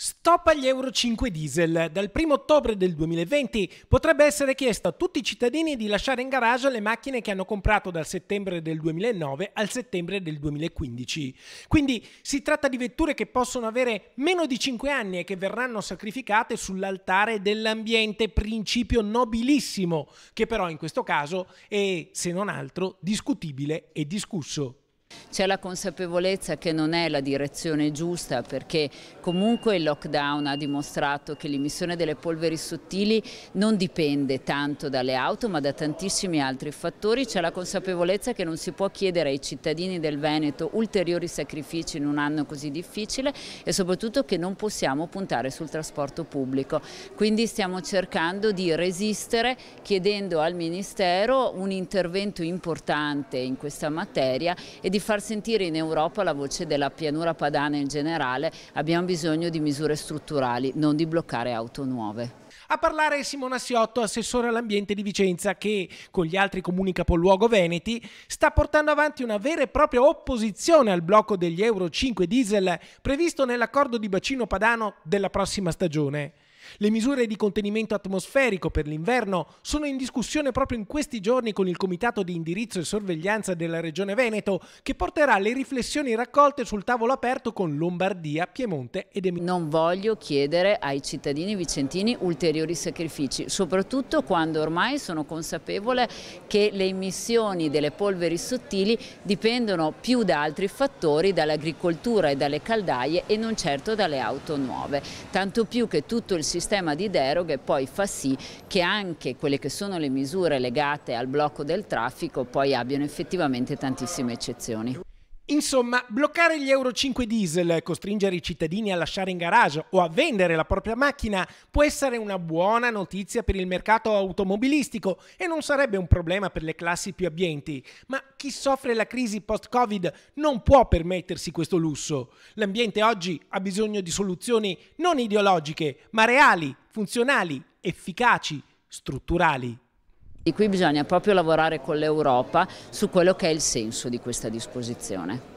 Stop agli Euro 5 diesel. Dal 1 ottobre del 2020 potrebbe essere chiesto a tutti i cittadini di lasciare in garage le macchine che hanno comprato dal settembre del 2009 al settembre del 2015. Quindi si tratta di vetture che possono avere meno di 5 anni e che verranno sacrificate sull'altare dell'ambiente, principio nobilissimo, che però in questo caso è, se non altro, discutibile e discusso. C'è la consapevolezza che non è la direzione giusta perché comunque il lockdown ha dimostrato che l'emissione delle polveri sottili non dipende tanto dalle auto ma da tantissimi altri fattori. C'è la consapevolezza che non si può chiedere ai cittadini del Veneto ulteriori sacrifici in un anno così difficile e soprattutto che non possiamo puntare sul trasporto pubblico. Quindi stiamo cercando di resistere chiedendo al Ministero un intervento importante in questa materia e di di far sentire in Europa la voce della pianura padana in generale, abbiamo bisogno di misure strutturali, non di bloccare auto nuove. A parlare Simona Siotto, assessore all'ambiente di Vicenza, che con gli altri comuni capoluogo veneti sta portando avanti una vera e propria opposizione al blocco degli Euro 5 diesel previsto nell'accordo di bacino padano della prossima stagione. Le misure di contenimento atmosferico per l'inverno sono in discussione proprio in questi giorni con il Comitato di indirizzo e sorveglianza della Regione Veneto, che porterà le riflessioni raccolte sul tavolo aperto con Lombardia, Piemonte ed Emilia. Non voglio chiedere ai cittadini vicentini ulteriori sacrifici, soprattutto quando ormai sono consapevole che le emissioni delle polveri sottili dipendono più da altri fattori, dall'agricoltura e dalle caldaie e non certo dalle auto nuove. Tanto più che tutto il sistema sistema di deroghe poi fa sì che anche quelle che sono le misure legate al blocco del traffico poi abbiano effettivamente tantissime eccezioni. Insomma, bloccare gli Euro 5 diesel, costringere i cittadini a lasciare in garage o a vendere la propria macchina può essere una buona notizia per il mercato automobilistico e non sarebbe un problema per le classi più abbienti, ma chi soffre la crisi post-Covid non può permettersi questo lusso. L'ambiente oggi ha bisogno di soluzioni non ideologiche, ma reali, funzionali, efficaci, strutturali. E qui bisogna proprio lavorare con l'Europa su quello che è il senso di questa disposizione.